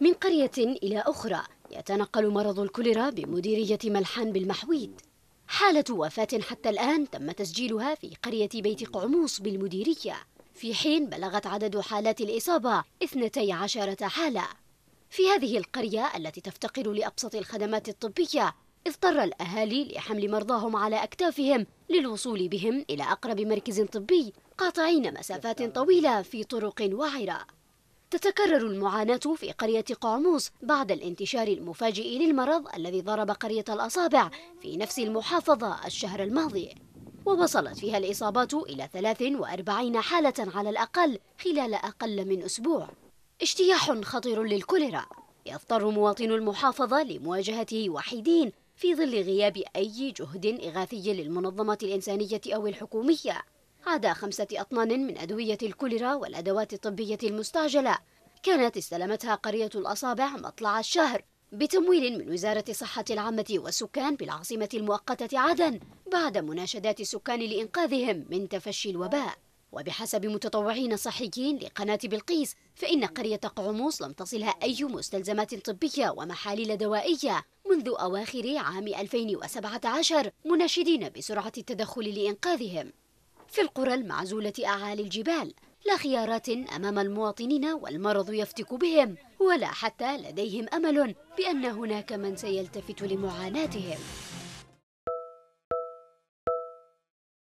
من قرية إلى أخرى يتنقل مرض الكوليرا بمديرية ملحان بالمحويد حالة وفاة حتى الآن تم تسجيلها في قرية بيت قعموص بالمديرية في حين بلغت عدد حالات الإصابة 12 حالة في هذه القرية التي تفتقر لأبسط الخدمات الطبية اضطر الأهالي لحمل مرضاهم على أكتافهم للوصول بهم إلى أقرب مركز طبي قاطعين مسافات طويلة في طرق وعرة تتكرر المعاناة في قرية قعموس بعد الانتشار المفاجئ للمرض الذي ضرب قرية الأصابع في نفس المحافظة الشهر الماضي ووصلت فيها الإصابات إلى 43 حالة على الأقل خلال أقل من أسبوع اجتياح خطير للكوليرا يضطر مواطنو المحافظة لمواجهته وحيدين في ظل غياب أي جهد إغاثي للمنظمة الإنسانية أو الحكومية عدا خمسة أطنان من أدوية الكوليرا والأدوات الطبية المستعجلة كانت استلمتها قرية الأصابع مطلع الشهر بتمويل من وزارة صحة العامة والسكان بالعاصمة المؤقتة عدن بعد مناشدات السكان لإنقاذهم من تفشي الوباء وبحسب متطوعين صحيين لقناة بلقيس فإن قرية قعموس لم تصلها أي مستلزمات طبية ومحاليل دوائية منذ أواخر عام 2017 مناشدين بسرعة التدخل لإنقاذهم في القرى المعزولة أعالي الجبال لا خيارات أمام المواطنين والمرض يفتك بهم ولا حتى لديهم أمل بأن هناك من سيلتفت لمعاناتهم